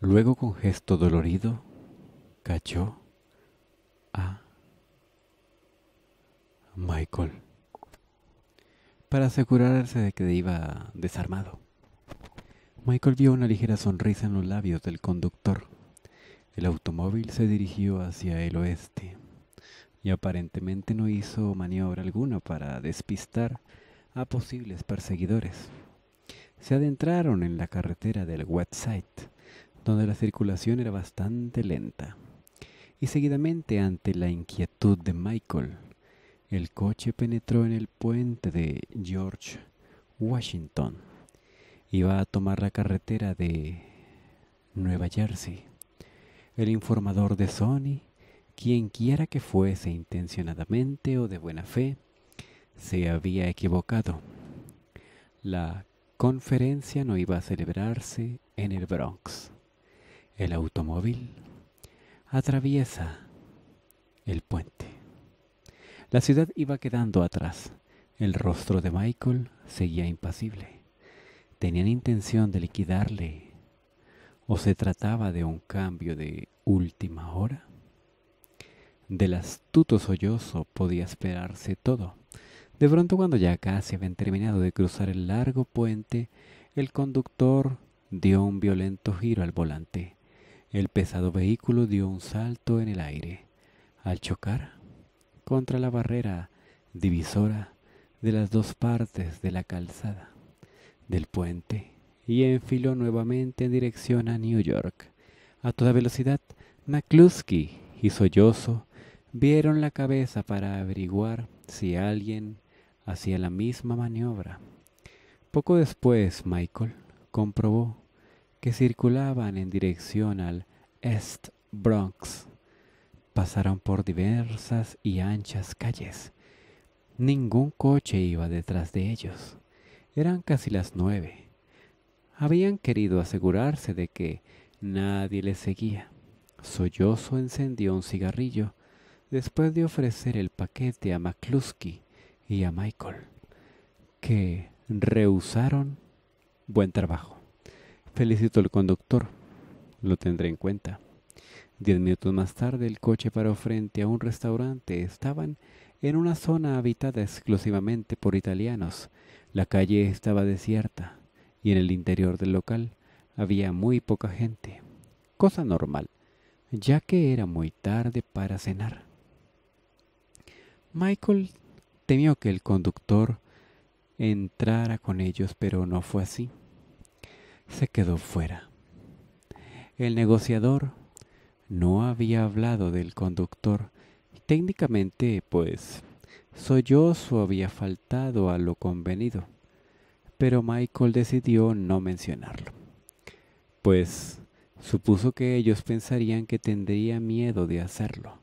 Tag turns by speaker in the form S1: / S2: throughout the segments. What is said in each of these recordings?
S1: Luego con gesto dolorido cachó a Michael para asegurarse de que iba desarmado. Michael vio una ligera sonrisa en los labios del conductor. El automóvil se dirigió hacia el oeste y aparentemente no hizo maniobra alguna para despistar a posibles perseguidores. Se adentraron en la carretera del website donde la circulación era bastante lenta. Y seguidamente, ante la inquietud de Michael, el coche penetró en el puente de George Washington. Iba a tomar la carretera de Nueva Jersey. El informador de Sony, quien quiera que fuese intencionadamente o de buena fe, se había equivocado. La conferencia no iba a celebrarse en el Bronx el automóvil atraviesa el puente. La ciudad iba quedando atrás. El rostro de Michael seguía impasible. ¿Tenían intención de liquidarle? ¿O se trataba de un cambio de última hora? Del astuto sollozo podía esperarse todo. De pronto cuando ya casi habían terminado de cruzar el largo puente, el conductor dio un violento giro al volante. El pesado vehículo dio un salto en el aire al chocar contra la barrera divisora de las dos partes de la calzada del puente y enfiló nuevamente en dirección a New York. A toda velocidad, McCluskey y Sollozo vieron la cabeza para averiguar si alguien hacía la misma maniobra. Poco después, Michael comprobó que circulaban en dirección al East Bronx. Pasaron por diversas y anchas calles. Ningún coche iba detrás de ellos. Eran casi las nueve. Habían querido asegurarse de que nadie les seguía. Sollozo encendió un cigarrillo después de ofrecer el paquete a McCluskey y a Michael, que rehusaron buen trabajo felicito al conductor. Lo tendré en cuenta. Diez minutos más tarde el coche paró frente a un restaurante. Estaban en una zona habitada exclusivamente por italianos. La calle estaba desierta y en el interior del local había muy poca gente. Cosa normal, ya que era muy tarde para cenar. Michael temió que el conductor entrara con ellos, pero no fue así se quedó fuera. El negociador no había hablado del conductor. Técnicamente, pues, sollozo había faltado a lo convenido, pero Michael decidió no mencionarlo, pues supuso que ellos pensarían que tendría miedo de hacerlo,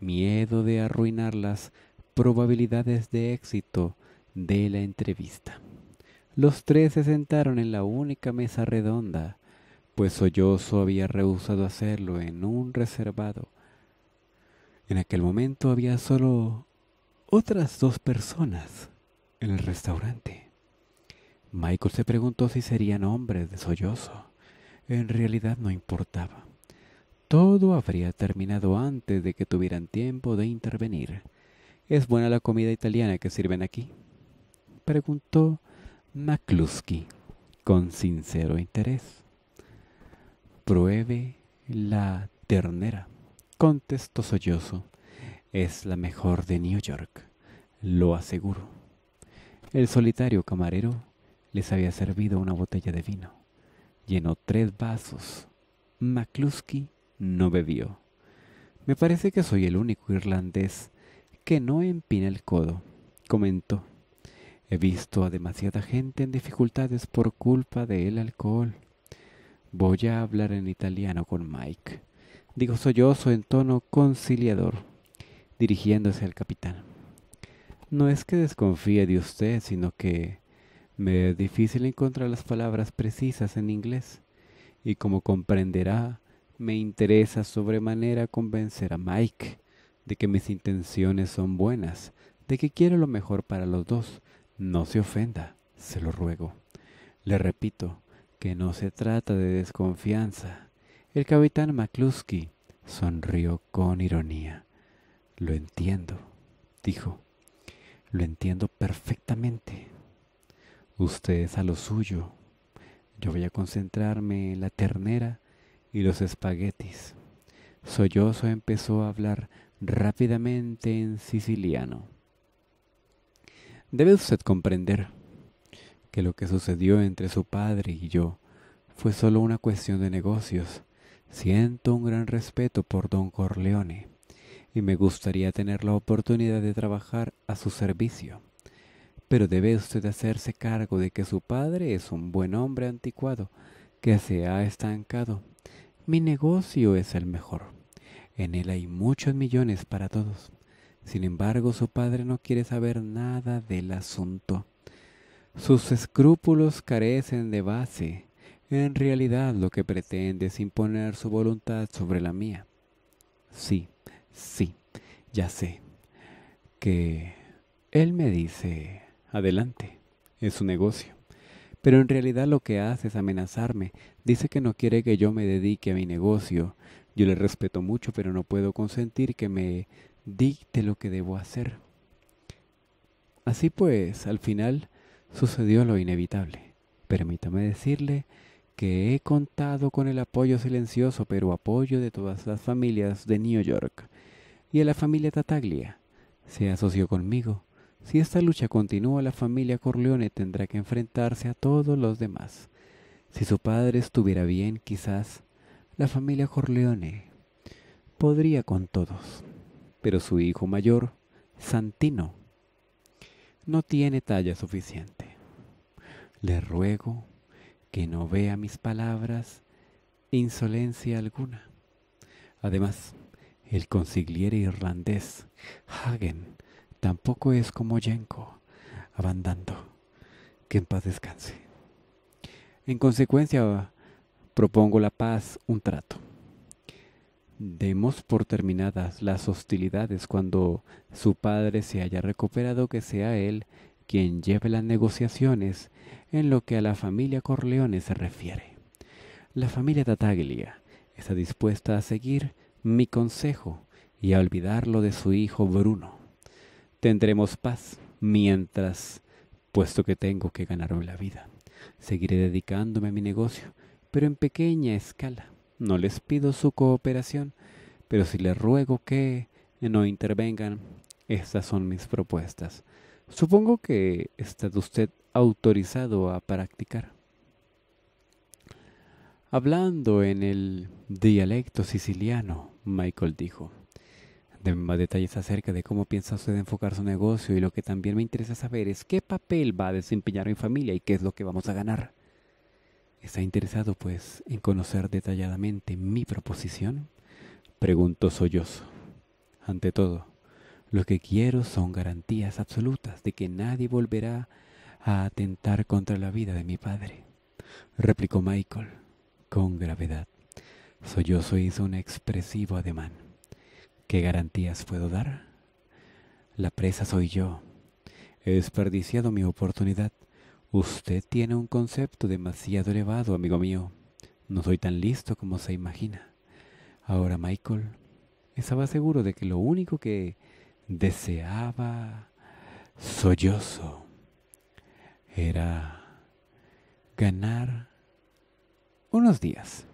S1: miedo de arruinar las probabilidades de éxito de la entrevista. Los tres se sentaron en la única mesa redonda, pues Sollozo había rehusado hacerlo en un reservado. En aquel momento había solo otras dos personas en el restaurante. Michael se preguntó si serían hombres de Sollozo. En realidad no importaba. Todo habría terminado antes de que tuvieran tiempo de intervenir. ¿Es buena la comida italiana que sirven aquí? Preguntó McCluskey con sincero interés. Pruebe la ternera, contestó sollozo. Es la mejor de New York, lo aseguro. El solitario camarero les había servido una botella de vino. Llenó tres vasos. McCluskey no bebió. Me parece que soy el único irlandés que no empina el codo, comentó. He visto a demasiada gente en dificultades por culpa del alcohol. Voy a hablar en italiano con Mike. Dijo sollozo en tono conciliador, dirigiéndose al capitán. No es que desconfíe de usted, sino que me es difícil encontrar las palabras precisas en inglés. Y como comprenderá, me interesa sobremanera convencer a Mike de que mis intenciones son buenas, de que quiero lo mejor para los dos no se ofenda, se lo ruego. Le repito que no se trata de desconfianza. El capitán McCluskey sonrió con ironía. Lo entiendo, dijo. Lo entiendo perfectamente. Usted es a lo suyo. Yo voy a concentrarme en la ternera y los espaguetis. Sollozo empezó a hablar rápidamente en siciliano. Debe usted comprender que lo que sucedió entre su padre y yo fue solo una cuestión de negocios. Siento un gran respeto por don Corleone y me gustaría tener la oportunidad de trabajar a su servicio. Pero debe usted hacerse cargo de que su padre es un buen hombre anticuado que se ha estancado. Mi negocio es el mejor. En él hay muchos millones para todos. Sin embargo, su padre no quiere saber nada del asunto. Sus escrúpulos carecen de base. En realidad lo que pretende es imponer su voluntad sobre la mía. Sí, sí, ya sé. Que él me dice, adelante, es su negocio. Pero en realidad lo que hace es amenazarme. Dice que no quiere que yo me dedique a mi negocio. Yo le respeto mucho, pero no puedo consentir que me dicte lo que debo hacer. Así pues, al final sucedió lo inevitable. Permítame decirle que he contado con el apoyo silencioso pero apoyo de todas las familias de New York y a la familia Tataglia. Se asoció conmigo. Si esta lucha continúa, la familia Corleone tendrá que enfrentarse a todos los demás. Si su padre estuviera bien, quizás la familia Corleone podría con todos pero su hijo mayor, Santino, no tiene talla suficiente. Le ruego que no vea mis palabras insolencia alguna. Además, el consigliere irlandés, Hagen, tampoco es como Yenko, abandando. Que en paz descanse. En consecuencia, propongo la paz un trato. Demos por terminadas las hostilidades cuando su padre se haya recuperado, que sea él quien lleve las negociaciones en lo que a la familia Corleone se refiere. La familia Tataglia está dispuesta a seguir mi consejo y a olvidarlo de su hijo Bruno. Tendremos paz mientras, puesto que tengo que ganarme la vida. Seguiré dedicándome a mi negocio, pero en pequeña escala no les pido su cooperación, pero si les ruego que no intervengan, estas son mis propuestas. Supongo que está usted autorizado a practicar. Hablando en el dialecto siciliano, Michael dijo. Deme más detalles acerca de cómo piensa usted enfocar su negocio y lo que también me interesa saber es qué papel va a desempeñar mi familia y qué es lo que vamos a ganar. ¿Está interesado, pues, en conocer detalladamente mi proposición? Preguntó sollozo. Ante todo, lo que quiero son garantías absolutas de que nadie volverá a atentar contra la vida de mi padre, replicó Michael con gravedad. Sollozo hizo un expresivo ademán. ¿Qué garantías puedo dar? La presa soy yo. He desperdiciado mi oportunidad Usted tiene un concepto demasiado elevado, amigo mío. No soy tan listo como se imagina. Ahora Michael estaba seguro de que lo único que deseaba sollozo era ganar unos días.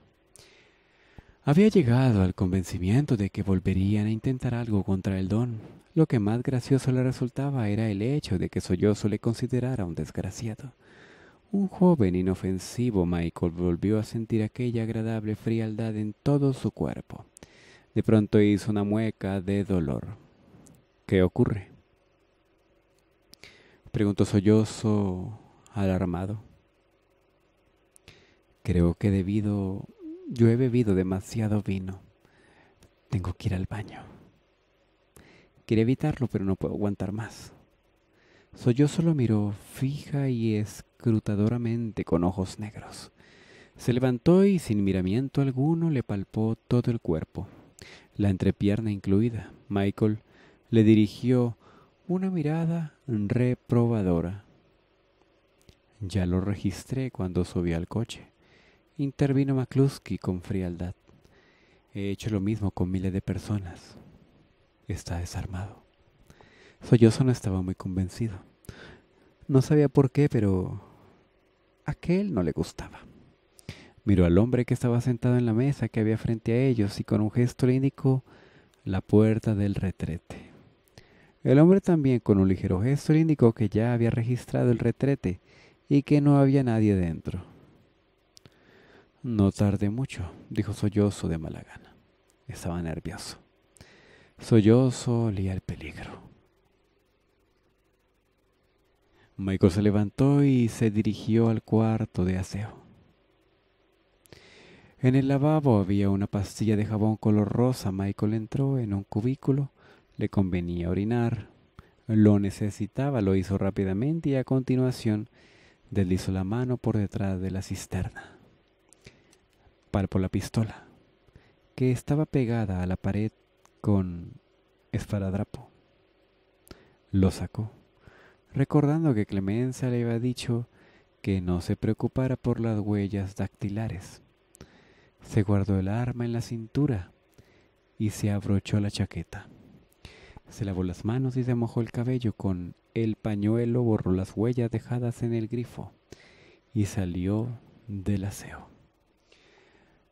S1: Había llegado al convencimiento de que volverían a intentar algo contra el don. Lo que más gracioso le resultaba era el hecho de que Sollozo le considerara un desgraciado. Un joven inofensivo Michael volvió a sentir aquella agradable frialdad en todo su cuerpo. De pronto hizo una mueca de dolor. ¿Qué ocurre? Preguntó sollozo alarmado. Creo que debido yo he bebido demasiado vino. Tengo que ir al baño. Quería evitarlo, pero no puedo aguantar más. Sollozo lo miró fija y escrutadoramente con ojos negros. Se levantó y sin miramiento alguno le palpó todo el cuerpo, la entrepierna incluida. Michael le dirigió una mirada reprobadora. Ya lo registré cuando subí al coche intervino McLusky con frialdad. He hecho lo mismo con miles de personas. Está desarmado. Soyoso no estaba muy convencido. No sabía por qué, pero aquel no le gustaba. Miró al hombre que estaba sentado en la mesa que había frente a ellos y con un gesto le indicó la puerta del retrete. El hombre también con un ligero gesto le indicó que ya había registrado el retrete y que no había nadie dentro. No tardé mucho, dijo Sollozo de mala gana. Estaba nervioso. Sollozo olía el peligro. Michael se levantó y se dirigió al cuarto de aseo. En el lavabo había una pastilla de jabón color rosa. Michael entró en un cubículo. Le convenía orinar. Lo necesitaba, lo hizo rápidamente y a continuación deslizó la mano por detrás de la cisterna palpo la pistola, que estaba pegada a la pared con esparadrapo. Lo sacó, recordando que Clemencia le había dicho que no se preocupara por las huellas dactilares. Se guardó el arma en la cintura y se abrochó la chaqueta. Se lavó las manos y se mojó el cabello con el pañuelo, borró las huellas dejadas en el grifo y salió del aseo.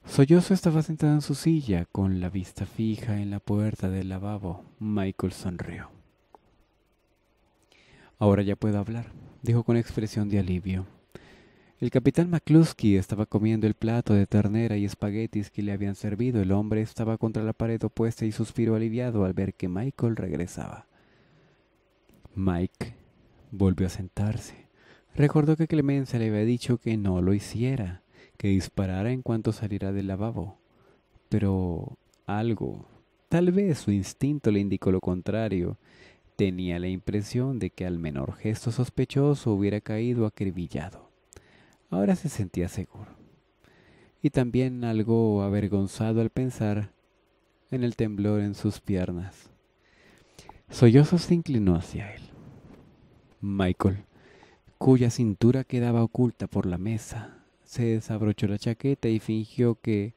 S1: Sollozo estaba sentado en su silla, con la vista fija en la puerta del lavabo. Michael sonrió. Ahora ya puedo hablar, dijo con expresión de alivio. El capitán McCluskey estaba comiendo el plato de ternera y espaguetis que le habían servido. El hombre estaba contra la pared opuesta y suspiró aliviado al ver que Michael regresaba. Mike volvió a sentarse. Recordó que Clemencia le había dicho que no lo hiciera que disparara en cuanto saliera del lavabo. Pero algo, tal vez su instinto le indicó lo contrario. Tenía la impresión de que al menor gesto sospechoso hubiera caído acribillado. Ahora se sentía seguro. Y también algo avergonzado al pensar en el temblor en sus piernas. Sollozo se inclinó hacia él. Michael, cuya cintura quedaba oculta por la mesa, se desabrochó la chaqueta y fingió que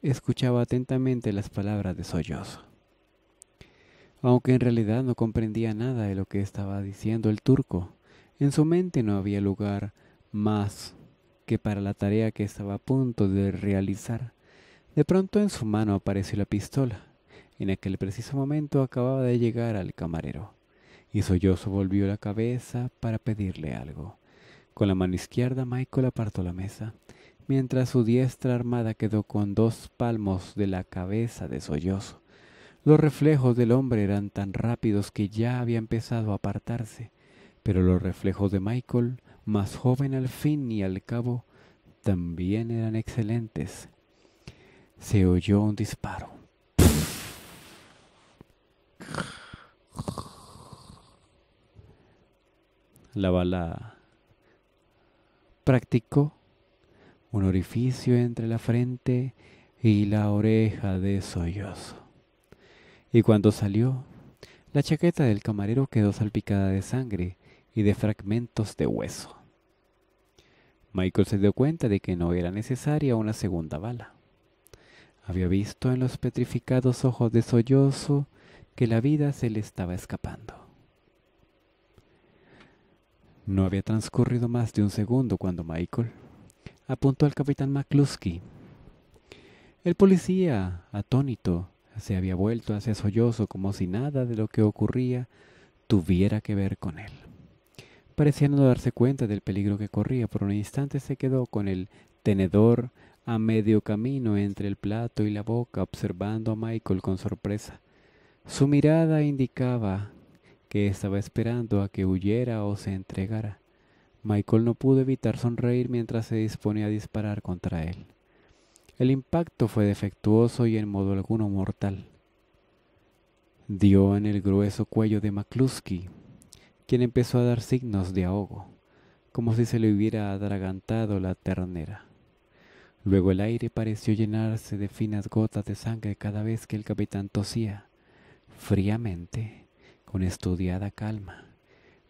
S1: escuchaba atentamente las palabras de sollozo. Aunque en realidad no comprendía nada de lo que estaba diciendo el turco, en su mente no había lugar más que para la tarea que estaba a punto de realizar. De pronto en su mano apareció la pistola. En aquel preciso momento acababa de llegar al camarero, y Sollozo volvió la cabeza para pedirle algo. Con la mano izquierda Michael apartó la mesa, mientras su diestra armada quedó con dos palmos de la cabeza de sollozo. Los reflejos del hombre eran tan rápidos que ya había empezado a apartarse, pero los reflejos de Michael, más joven al fin y al cabo, también eran excelentes. Se oyó un disparo. La bala Practicó un orificio entre la frente y la oreja de sollozo. Y cuando salió, la chaqueta del camarero quedó salpicada de sangre y de fragmentos de hueso. Michael se dio cuenta de que no era necesaria una segunda bala. Había visto en los petrificados ojos de sollozo que la vida se le estaba escapando. No había transcurrido más de un segundo cuando Michael apuntó al capitán McCluskey. El policía, atónito, se había vuelto hacia sollozo como si nada de lo que ocurría tuviera que ver con él. Pareciendo darse cuenta del peligro que corría, por un instante se quedó con el tenedor a medio camino entre el plato y la boca, observando a Michael con sorpresa. Su mirada indicaba que estaba esperando a que huyera o se entregara. Michael no pudo evitar sonreír mientras se disponía a disparar contra él. El impacto fue defectuoso y en modo alguno mortal. Dio en el grueso cuello de McCluskey, quien empezó a dar signos de ahogo, como si se le hubiera adragantado la ternera. Luego el aire pareció llenarse de finas gotas de sangre cada vez que el capitán tosía, fríamente, con estudiada calma,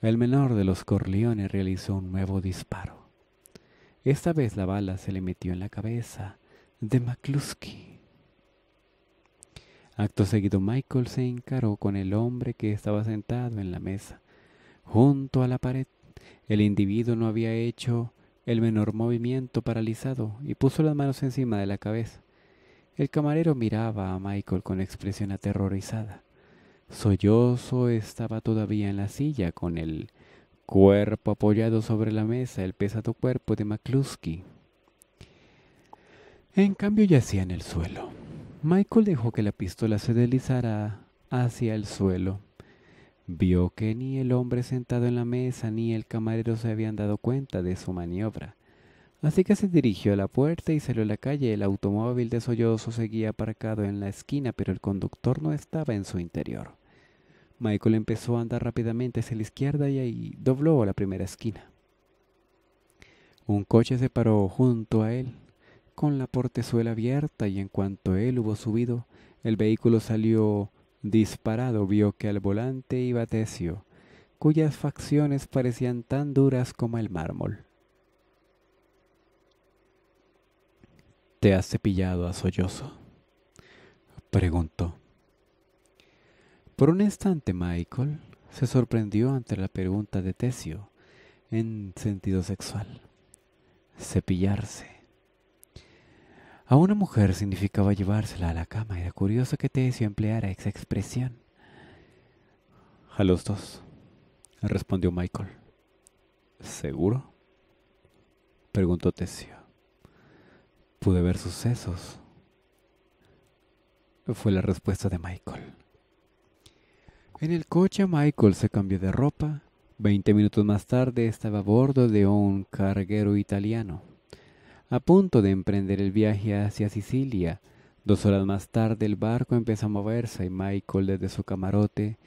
S1: el menor de los Corleones realizó un nuevo disparo. Esta vez la bala se le metió en la cabeza de McCluskey. Acto seguido, Michael se encaró con el hombre que estaba sentado en la mesa, junto a la pared. El individuo no había hecho el menor movimiento paralizado y puso las manos encima de la cabeza. El camarero miraba a Michael con expresión aterrorizada. Soyoso estaba todavía en la silla, con el cuerpo apoyado sobre la mesa, el pesado cuerpo de McCluskey. En cambio yacía en el suelo. Michael dejó que la pistola se deslizara hacia el suelo. Vio que ni el hombre sentado en la mesa ni el camarero se habían dado cuenta de su maniobra. Así que se dirigió a la puerta y salió a la calle. El automóvil de Soyoso seguía aparcado en la esquina, pero el conductor no estaba en su interior. Michael empezó a andar rápidamente hacia la izquierda y ahí dobló la primera esquina. Un coche se paró junto a él, con la portezuela abierta y en cuanto él hubo subido, el vehículo salió disparado, vio que al volante iba tecio, cuyas facciones parecían tan duras como el mármol. ¿Te has cepillado a sollozo? preguntó. Por un instante Michael se sorprendió ante la pregunta de Tesio en sentido sexual. Cepillarse. A una mujer significaba llevársela a la cama. Era curioso que Tesio empleara esa expresión. A los dos, respondió Michael. ¿Seguro? preguntó Tesio. Pude ver sucesos, Fue la respuesta de Michael. En el coche Michael se cambió de ropa. Veinte minutos más tarde estaba a bordo de un carguero italiano. A punto de emprender el viaje hacia Sicilia, dos horas más tarde el barco empezó a moverse y Michael desde su camarote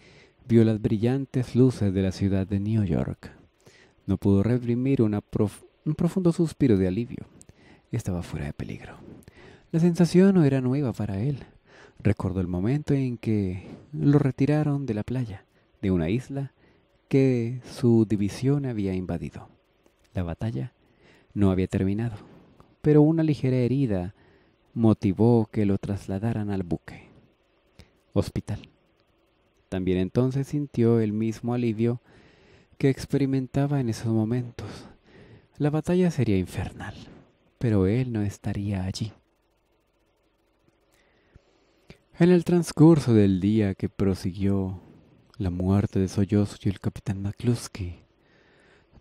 S1: vio las brillantes luces de la ciudad de New York. No pudo reprimir un profundo suspiro de alivio. Estaba fuera de peligro. La sensación no era nueva para él. Recordó el momento en que lo retiraron de la playa, de una isla que su división había invadido. La batalla no había terminado, pero una ligera herida motivó que lo trasladaran al buque. Hospital. También entonces sintió el mismo alivio que experimentaba en esos momentos. La batalla sería infernal, pero él no estaría allí. En el transcurso del día que prosiguió la muerte de Sollozo y el capitán McCluskey,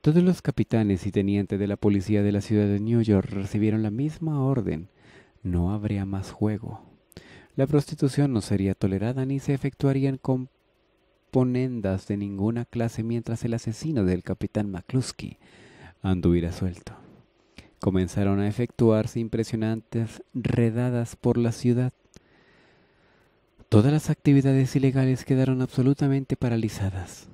S1: todos los capitanes y tenientes de la policía de la ciudad de New York recibieron la misma orden. No habría más juego. La prostitución no sería tolerada ni se efectuarían componendas de ninguna clase mientras el asesino del capitán McCluskey anduviera suelto. Comenzaron a efectuarse impresionantes redadas por la ciudad Todas las actividades ilegales quedaron absolutamente paralizadas.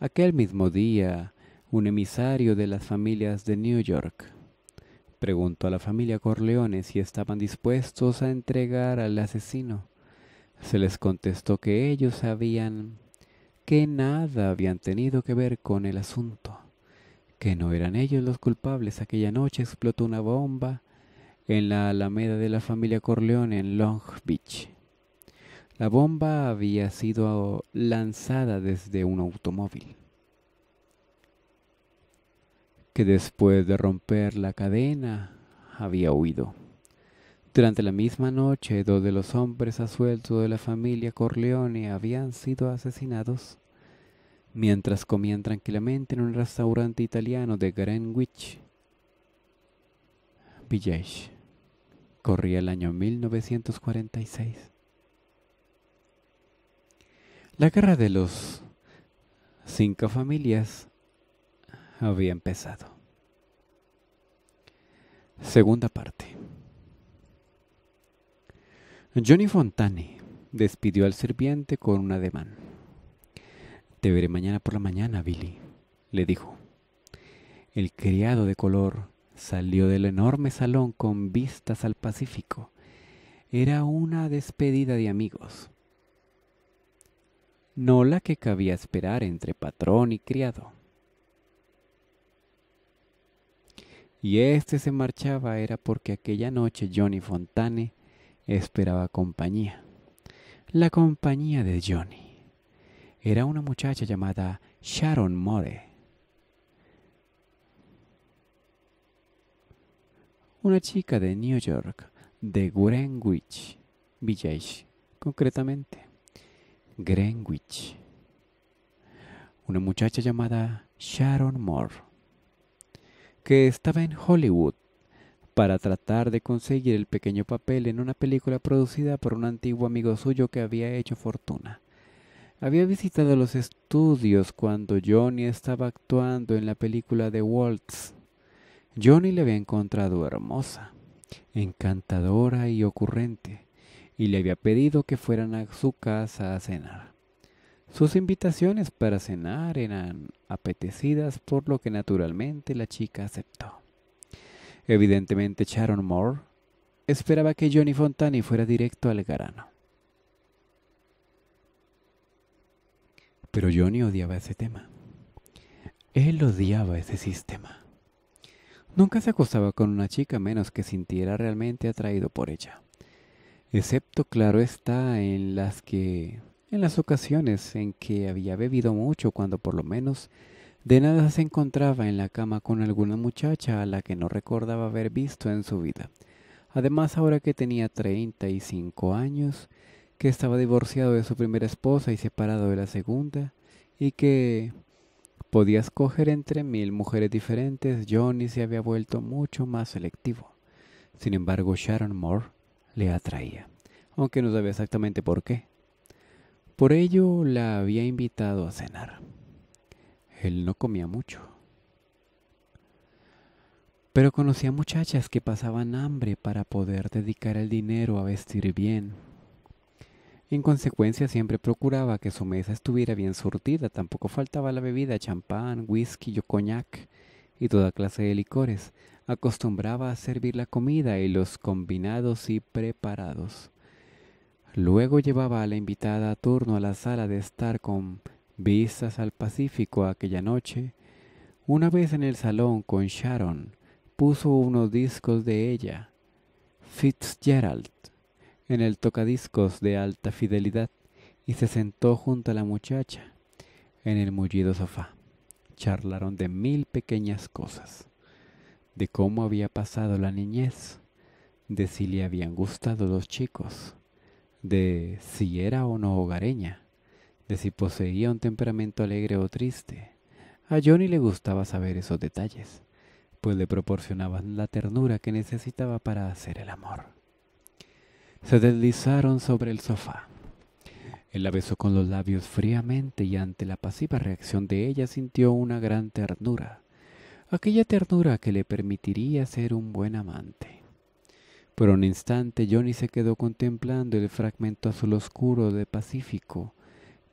S1: Aquel mismo día, un emisario de las familias de New York preguntó a la familia Corleone si estaban dispuestos a entregar al asesino. Se les contestó que ellos sabían que nada habían tenido que ver con el asunto, que no eran ellos los culpables. Aquella noche explotó una bomba en la Alameda de la familia Corleone en Long Beach. La bomba había sido lanzada desde un automóvil que después de romper la cadena había huido. Durante la misma noche, dos de los hombres a de la familia Corleone habían sido asesinados mientras comían tranquilamente en un restaurante italiano de Greenwich Village. Corría el año 1946. La guerra de los cinco familias había empezado. Segunda parte. Johnny Fontane despidió al sirviente con un ademán. Te veré mañana por la mañana, Billy, le dijo. El criado de color Salió del enorme salón con vistas al Pacífico. Era una despedida de amigos. No la que cabía esperar entre patrón y criado. Y este se marchaba era porque aquella noche Johnny Fontane esperaba compañía. La compañía de Johnny. Era una muchacha llamada Sharon More una chica de New York, de Greenwich Village, concretamente. Greenwich. Una muchacha llamada Sharon Moore, que estaba en Hollywood para tratar de conseguir el pequeño papel en una película producida por un antiguo amigo suyo que había hecho fortuna. Había visitado los estudios cuando Johnny estaba actuando en la película de Waltz Johnny le había encontrado hermosa, encantadora y ocurrente, y le había pedido que fueran a su casa a cenar. Sus invitaciones para cenar eran apetecidas, por lo que naturalmente la chica aceptó. Evidentemente Sharon Moore esperaba que Johnny Fontani fuera directo al garano. Pero Johnny odiaba ese tema. Él odiaba ese sistema. Nunca se acostaba con una chica menos que sintiera realmente atraído por ella. Excepto, claro está, en las que. en las ocasiones en que había bebido mucho cuando por lo menos de nada se encontraba en la cama con alguna muchacha a la que no recordaba haber visto en su vida. Además, ahora que tenía 35 años, que estaba divorciado de su primera esposa y separado de la segunda, y que Podía escoger entre mil mujeres diferentes, Johnny se había vuelto mucho más selectivo. Sin embargo, Sharon Moore le atraía, aunque no sabía exactamente por qué. Por ello la había invitado a cenar. Él no comía mucho. Pero conocía muchachas que pasaban hambre para poder dedicar el dinero a vestir bien en consecuencia, siempre procuraba que su mesa estuviera bien surtida, tampoco faltaba la bebida, champán, whisky o coñac y toda clase de licores. Acostumbraba a servir la comida y los combinados y preparados. Luego llevaba a la invitada a turno a la sala de estar con vistas al Pacífico aquella noche. Una vez en el salón con Sharon, puso unos discos de ella, Fitzgerald, en el tocadiscos de alta fidelidad y se sentó junto a la muchacha en el mullido sofá. Charlaron de mil pequeñas cosas, de cómo había pasado la niñez, de si le habían gustado los chicos, de si era o no hogareña, de si poseía un temperamento alegre o triste. A Johnny le gustaba saber esos detalles, pues le proporcionaban la ternura que necesitaba para hacer el amor se deslizaron sobre el sofá. Él la besó con los labios fríamente y ante la pasiva reacción de ella sintió una gran ternura, aquella ternura que le permitiría ser un buen amante. Por un instante Johnny se quedó contemplando el fragmento azul oscuro de Pacífico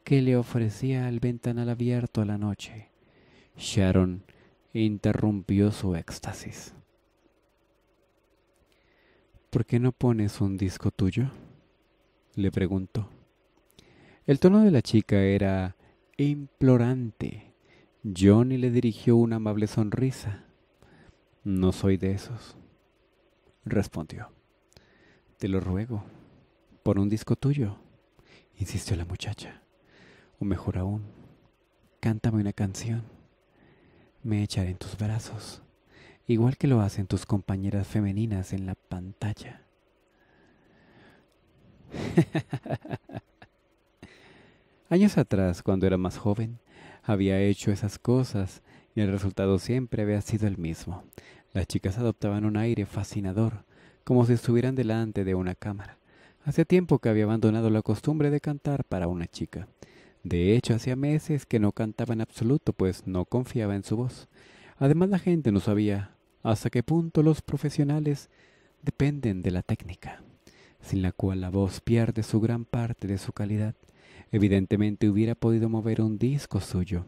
S1: que le ofrecía el ventanal abierto a la noche. Sharon interrumpió su éxtasis. ¿por qué no pones un disco tuyo? le preguntó. El tono de la chica era implorante. Johnny le dirigió una amable sonrisa. No soy de esos, respondió. Te lo ruego, por un disco tuyo, insistió la muchacha. O mejor aún, cántame una canción. Me echaré en tus brazos igual que lo hacen tus compañeras femeninas en la pantalla. Años atrás, cuando era más joven, había hecho esas cosas y el resultado siempre había sido el mismo. Las chicas adoptaban un aire fascinador, como si estuvieran delante de una cámara. Hacía tiempo que había abandonado la costumbre de cantar para una chica. De hecho, hacía meses que no cantaba en absoluto, pues no confiaba en su voz. Además, la gente no sabía hasta qué punto los profesionales dependen de la técnica, sin la cual la voz pierde su gran parte de su calidad. Evidentemente hubiera podido mover un disco suyo,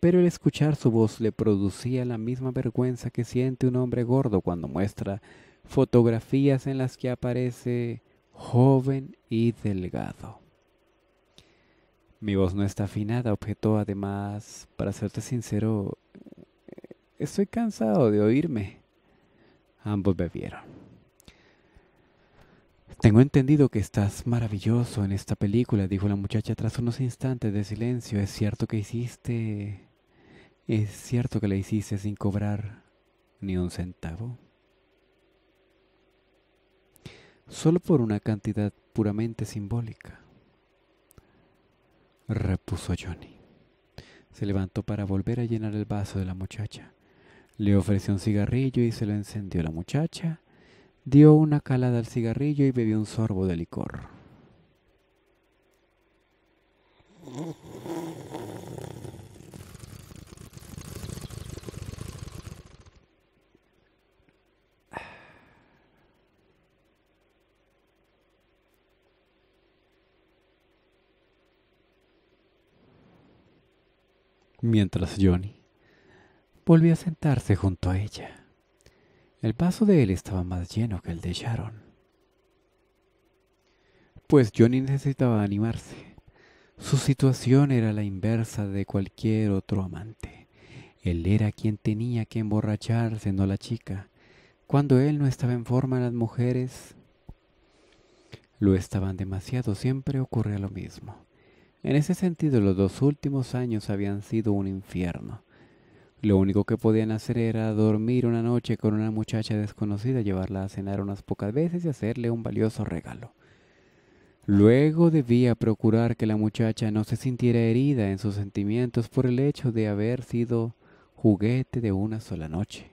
S1: pero el escuchar su voz le producía la misma vergüenza que siente un hombre gordo cuando muestra fotografías en las que aparece joven y delgado. Mi voz no está afinada, objetó además, para serte sincero, Estoy cansado de oírme. Ambos bebieron. Tengo entendido que estás maravilloso en esta película, dijo la muchacha tras unos instantes de silencio. Es cierto que hiciste... Es cierto que la hiciste sin cobrar ni un centavo. Solo por una cantidad puramente simbólica, repuso Johnny. Se levantó para volver a llenar el vaso de la muchacha. Le ofreció un cigarrillo y se lo encendió la muchacha. Dio una calada al cigarrillo y bebió un sorbo de licor. Mientras Johnny Volvió a sentarse junto a ella. El paso de él estaba más lleno que el de Sharon. Pues Johnny necesitaba animarse. Su situación era la inversa de cualquier otro amante. Él era quien tenía que emborracharse, no la chica. Cuando él no estaba en forma, las mujeres lo estaban demasiado. Siempre ocurría lo mismo. En ese sentido, los dos últimos años habían sido un infierno. Lo único que podían hacer era dormir una noche con una muchacha desconocida, llevarla a cenar unas pocas veces y hacerle un valioso regalo. Luego debía procurar que la muchacha no se sintiera herida en sus sentimientos por el hecho de haber sido juguete de una sola noche.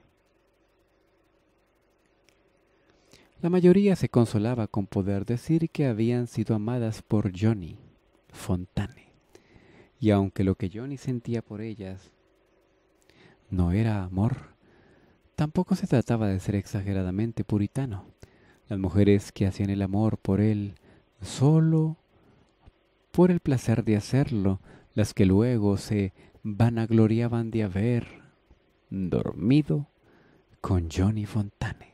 S1: La mayoría se consolaba con poder decir que habían sido amadas por Johnny Fontane. Y aunque lo que Johnny sentía por ellas no era amor. Tampoco se trataba de ser exageradamente puritano. Las mujeres que hacían el amor por él solo por el placer de hacerlo, las que luego se vanagloriaban de haber dormido con Johnny Fontane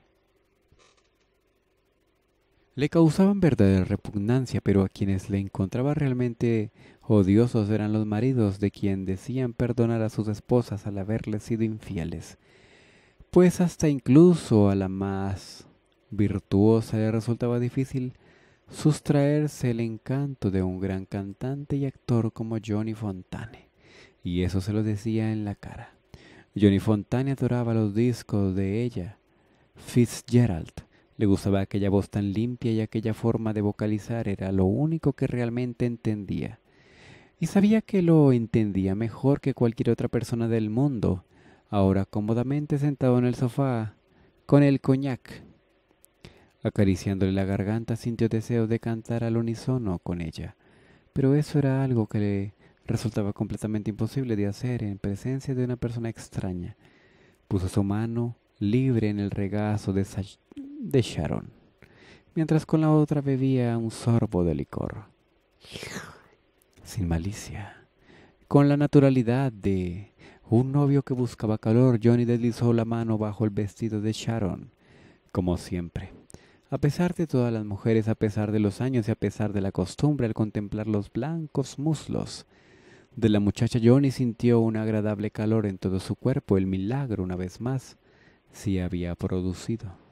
S1: le causaban verdadera repugnancia, pero a quienes le encontraba realmente odiosos eran los maridos de quien decían perdonar a sus esposas al haberles sido infieles, pues hasta incluso a la más virtuosa le resultaba difícil sustraerse el encanto de un gran cantante y actor como Johnny Fontane, y eso se lo decía en la cara. Johnny Fontane adoraba los discos de ella, Fitzgerald, le gustaba aquella voz tan limpia y aquella forma de vocalizar era lo único que realmente entendía. Y sabía que lo entendía mejor que cualquier otra persona del mundo, ahora cómodamente sentado en el sofá, con el coñac. Acariciándole la garganta sintió deseo de cantar al unísono con ella, pero eso era algo que le resultaba completamente imposible de hacer en presencia de una persona extraña. Puso su mano libre en el regazo de de Sharon, mientras con la otra bebía un sorbo de licor. Sin malicia, con la naturalidad de un novio que buscaba calor, Johnny deslizó la mano bajo el vestido de Sharon, como siempre. A pesar de todas las mujeres, a pesar de los años y a pesar de la costumbre al contemplar los blancos muslos de la muchacha, Johnny sintió un agradable calor en todo su cuerpo. El milagro, una vez más, se había producido.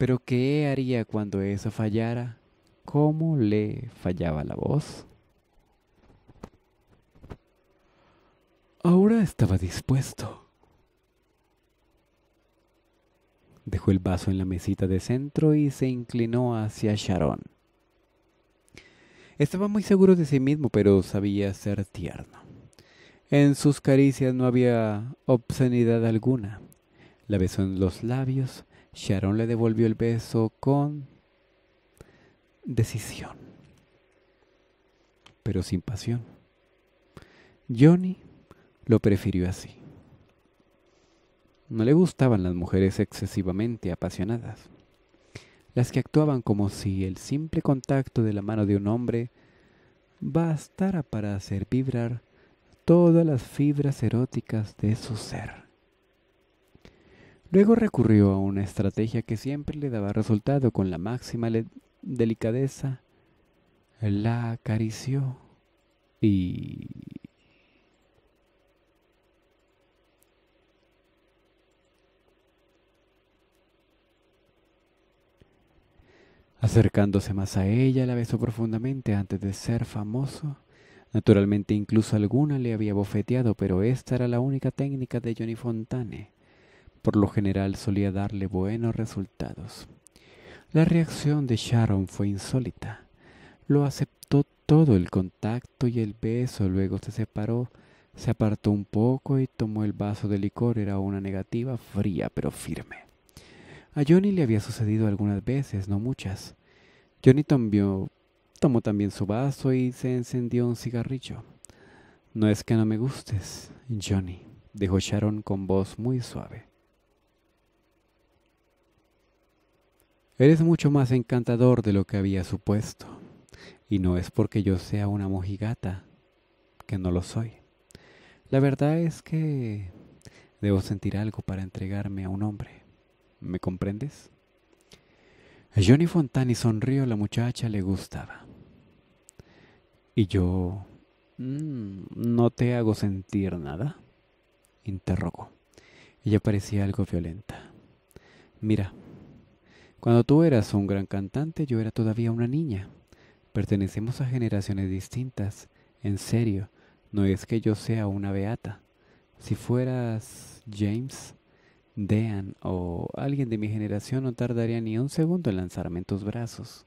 S1: Pero ¿qué haría cuando eso fallara? ¿Cómo le fallaba la voz? Ahora estaba dispuesto. Dejó el vaso en la mesita de centro y se inclinó hacia Sharon. Estaba muy seguro de sí mismo, pero sabía ser tierno. En sus caricias no había obscenidad alguna. La besó en los labios Sharon le devolvió el beso con decisión, pero sin pasión. Johnny lo prefirió así. No le gustaban las mujeres excesivamente apasionadas, las que actuaban como si el simple contacto de la mano de un hombre bastara para hacer vibrar todas las fibras eróticas de su ser. Luego recurrió a una estrategia que siempre le daba resultado con la máxima delicadeza. La acarició y... Acercándose más a ella, la besó profundamente antes de ser famoso. Naturalmente incluso alguna le había bofeteado, pero esta era la única técnica de Johnny Fontane por lo general solía darle buenos resultados. La reacción de Sharon fue insólita. Lo aceptó todo el contacto y el beso, luego se separó, se apartó un poco y tomó el vaso de licor. Era una negativa fría pero firme. A Johnny le había sucedido algunas veces, no muchas. Johnny tomó también su vaso y se encendió un cigarrillo. No es que no me gustes, Johnny, dijo Sharon con voz muy suave. Eres mucho más encantador de lo que había supuesto. Y no es porque yo sea una mojigata, que no lo soy. La verdad es que debo sentir algo para entregarme a un hombre. ¿Me comprendes? Johnny Fontani sonrió, la muchacha le gustaba. Y yo... Mm, ¿No te hago sentir nada? Interrogó. Ella parecía algo violenta. Mira, cuando tú eras un gran cantante, yo era todavía una niña. Pertenecemos a generaciones distintas. En serio, no es que yo sea una beata. Si fueras James, Dean o alguien de mi generación, no tardaría ni un segundo en lanzarme en tus brazos.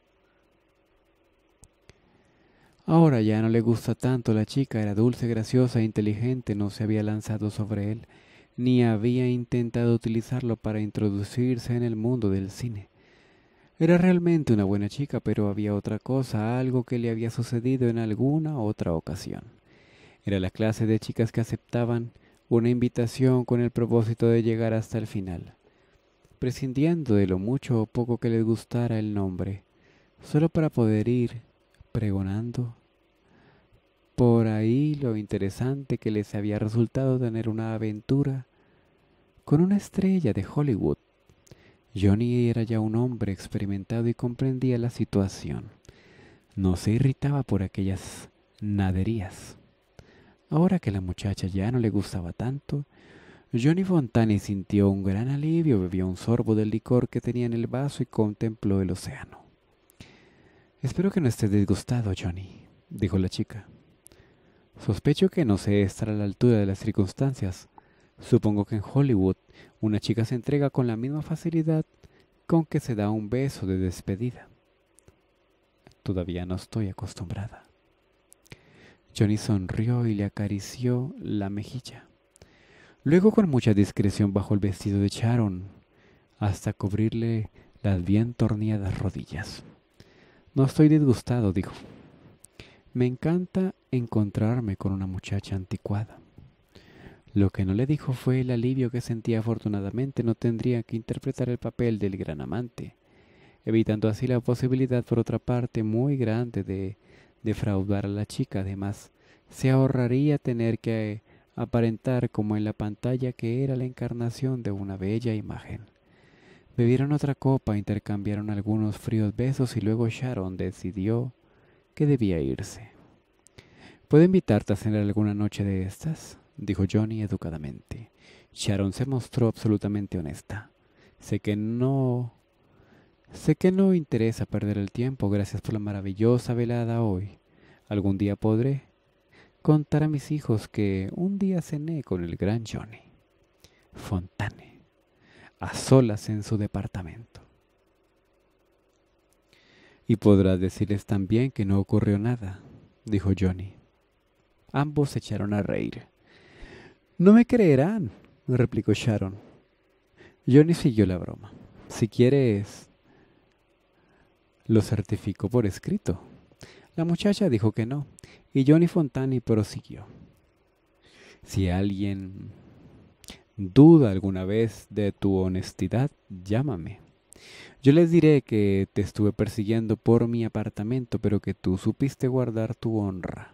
S1: Ahora ya no le gusta tanto la chica, era dulce, graciosa e inteligente, no se había lanzado sobre él, ni había intentado utilizarlo para introducirse en el mundo del cine. Era realmente una buena chica, pero había otra cosa, algo que le había sucedido en alguna otra ocasión. Era la clase de chicas que aceptaban una invitación con el propósito de llegar hasta el final, prescindiendo de lo mucho o poco que les gustara el nombre, solo para poder ir pregonando por ahí lo interesante que les había resultado tener una aventura con una estrella de Hollywood. Johnny era ya un hombre experimentado y comprendía la situación. No se irritaba por aquellas naderías. Ahora que la muchacha ya no le gustaba tanto, Johnny Fontani sintió un gran alivio, bebió un sorbo del licor que tenía en el vaso y contempló el océano. Espero que no estés disgustado, Johnny, dijo la chica. Sospecho que no sé estar a la altura de las circunstancias, Supongo que en Hollywood una chica se entrega con la misma facilidad con que se da un beso de despedida. Todavía no estoy acostumbrada. Johnny sonrió y le acarició la mejilla. Luego con mucha discreción bajó el vestido de Sharon hasta cubrirle las bien torneadas rodillas. No estoy disgustado, dijo. Me encanta encontrarme con una muchacha anticuada. Lo que no le dijo fue el alivio que sentía afortunadamente no tendría que interpretar el papel del gran amante, evitando así la posibilidad por otra parte muy grande de defraudar a la chica. Además, se ahorraría tener que aparentar como en la pantalla que era la encarnación de una bella imagen. Bebieron otra copa, intercambiaron algunos fríos besos y luego Sharon decidió que debía irse. ¿Puedo invitarte a cenar alguna noche de estas? dijo Johnny educadamente. Sharon se mostró absolutamente honesta. Sé que no... Sé que no interesa perder el tiempo. Gracias por la maravillosa velada hoy. Algún día podré contar a mis hijos que un día cené con el gran Johnny. Fontane, a solas en su departamento. Y podrás decirles también que no ocurrió nada, dijo Johnny. Ambos se echaron a reír. No me creerán, replicó Sharon. Johnny siguió la broma. Si quieres, lo certifico por escrito. La muchacha dijo que no, y Johnny Fontani prosiguió. Si alguien duda alguna vez de tu honestidad, llámame. Yo les diré que te estuve persiguiendo por mi apartamento, pero que tú supiste guardar tu honra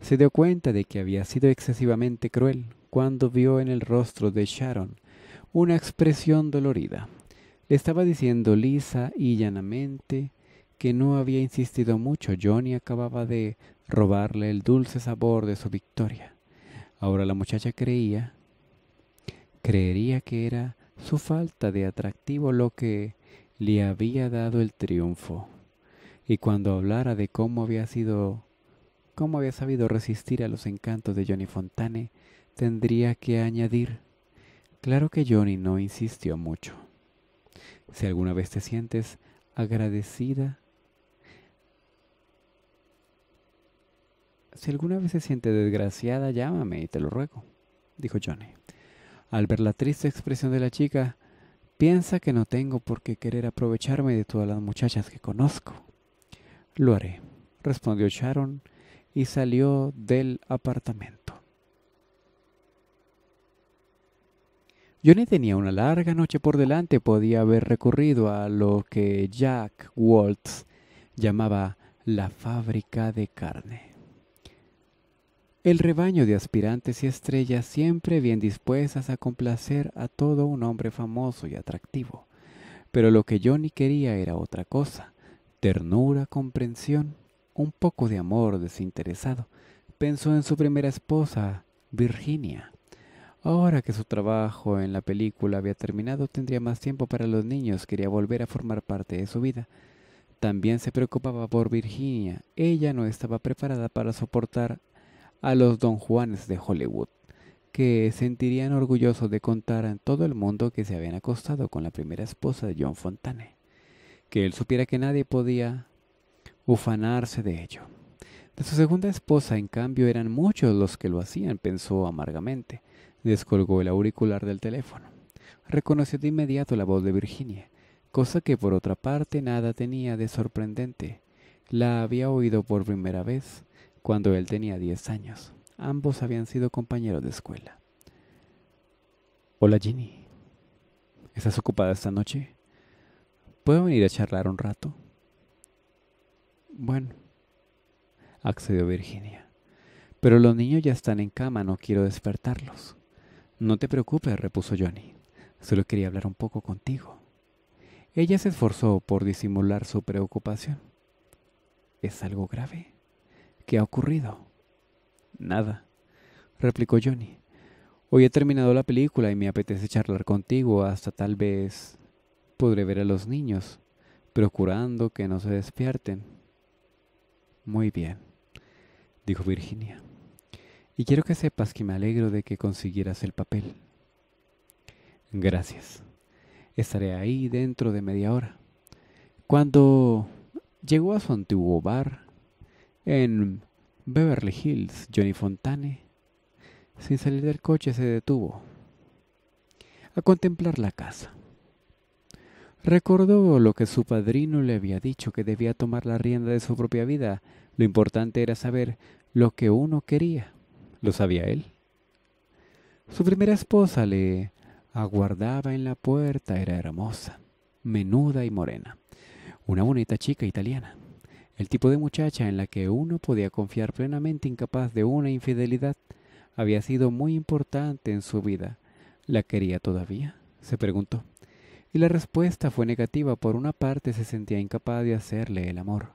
S1: se dio cuenta de que había sido excesivamente cruel cuando vio en el rostro de Sharon una expresión dolorida. Le estaba diciendo lisa y llanamente que no había insistido mucho. Johnny acababa de robarle el dulce sabor de su victoria. Ahora la muchacha creía, creería que era su falta de atractivo lo que le había dado el triunfo. Y cuando hablara de cómo había sido Cómo había sabido resistir a los encantos de Johnny Fontane, tendría que añadir, claro que Johnny no insistió mucho. Si alguna vez te sientes agradecida, si alguna vez te sientes desgraciada, llámame y te lo ruego, dijo Johnny. Al ver la triste expresión de la chica, piensa que no tengo por qué querer aprovecharme de todas las muchachas que conozco. Lo haré, respondió Sharon y salió del apartamento. Johnny tenía una larga noche por delante, podía haber recurrido a lo que Jack Waltz llamaba la fábrica de carne. El rebaño de aspirantes y estrellas siempre bien dispuestas a complacer a todo un hombre famoso y atractivo. Pero lo que Johnny quería era otra cosa, ternura, comprensión un poco de amor desinteresado. Pensó en su primera esposa, Virginia. Ahora que su trabajo en la película había terminado, tendría más tiempo para los niños, quería volver a formar parte de su vida. También se preocupaba por Virginia, ella no estaba preparada para soportar a los don Juanes de Hollywood, que sentirían orgullosos de contar a todo el mundo que se habían acostado con la primera esposa de John Fontane. Que él supiera que nadie podía ufanarse de ello. De su segunda esposa, en cambio, eran muchos los que lo hacían, pensó amargamente. Descolgó el auricular del teléfono. Reconoció de inmediato la voz de Virginia, cosa que por otra parte nada tenía de sorprendente. La había oído por primera vez cuando él tenía diez años. Ambos habían sido compañeros de escuela. Hola Ginny. ¿Estás ocupada esta noche? ¿Puedo venir a charlar un rato? Bueno, accedió Virginia. Pero los niños ya están en cama, no quiero despertarlos. No te preocupes, repuso Johnny. Solo quería hablar un poco contigo. Ella se esforzó por disimular su preocupación. ¿Es algo grave? ¿Qué ha ocurrido? Nada, replicó Johnny. Hoy he terminado la película y me apetece charlar contigo hasta tal vez podré ver a los niños, procurando que no se despierten. Muy bien, dijo Virginia. Y quiero que sepas que me alegro de que consiguieras el papel. Gracias. Estaré ahí dentro de media hora. Cuando llegó a su antiguo bar en Beverly Hills, Johnny Fontane, sin salir del coche, se detuvo a contemplar la casa. Recordó lo que su padrino le había dicho que debía tomar la rienda de su propia vida. Lo importante era saber lo que uno quería. ¿Lo sabía él? Su primera esposa le aguardaba en la puerta. Era hermosa, menuda y morena. Una bonita chica italiana. El tipo de muchacha en la que uno podía confiar plenamente incapaz de una infidelidad. Había sido muy importante en su vida. ¿La quería todavía? se preguntó y la respuesta fue negativa. Por una parte se sentía incapaz de hacerle el amor,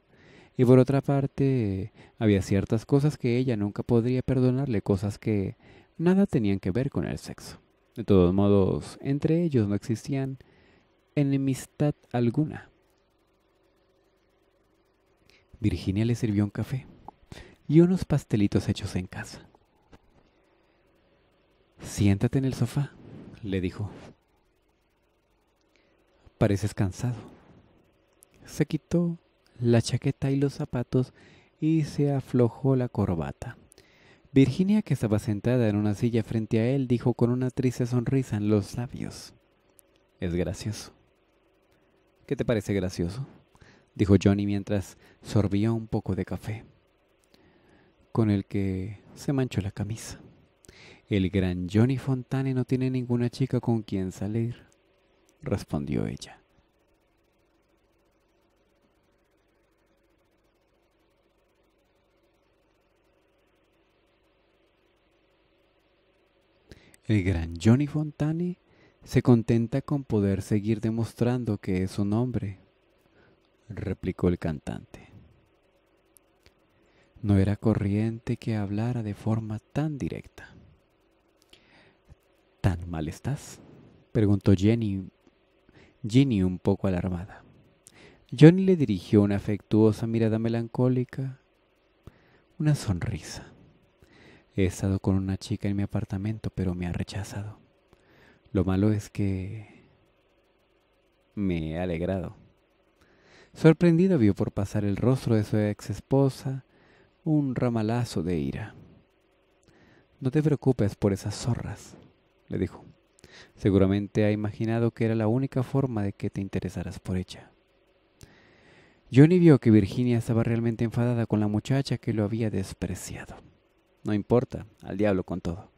S1: y por otra parte había ciertas cosas que ella nunca podría perdonarle, cosas que nada tenían que ver con el sexo. De todos modos, entre ellos no existían enemistad alguna. Virginia le sirvió un café y unos pastelitos hechos en casa. Siéntate en el sofá, le dijo. Pareces cansado. Se quitó la chaqueta y los zapatos y se aflojó la corbata. Virginia, que estaba sentada en una silla frente a él, dijo con una triste sonrisa en los labios. Es gracioso. ¿Qué te parece gracioso? dijo Johnny mientras sorbía un poco de café, con el que se manchó la camisa. El gran Johnny Fontane no tiene ninguna chica con quien salir respondió ella. El gran Johnny Fontani se contenta con poder seguir demostrando que es un hombre, replicó el cantante. No era corriente que hablara de forma tan directa. ¿Tan mal estás? preguntó Jenny Ginny un poco alarmada. Johnny le dirigió una afectuosa mirada melancólica, una sonrisa. He estado con una chica en mi apartamento, pero me ha rechazado. Lo malo es que... me he alegrado. Sorprendido vio por pasar el rostro de su ex esposa un ramalazo de ira. No te preocupes por esas zorras, le dijo. Seguramente ha imaginado que era la única forma de que te interesaras por ella. Johnny vio que Virginia estaba realmente enfadada con la muchacha que lo había despreciado. No importa, al diablo con todo.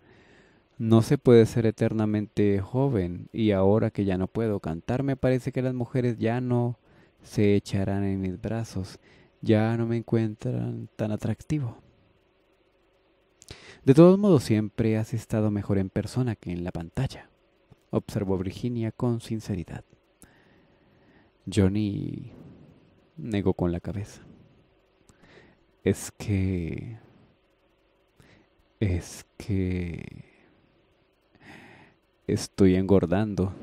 S1: No se puede ser eternamente joven y ahora que ya no puedo cantar me parece que las mujeres ya no se echarán en mis brazos, ya no me encuentran tan atractivo. De todos modos siempre has estado mejor en persona que en la pantalla observó Virginia con sinceridad. Johnny negó con la cabeza. Es que... Es que... Estoy engordando,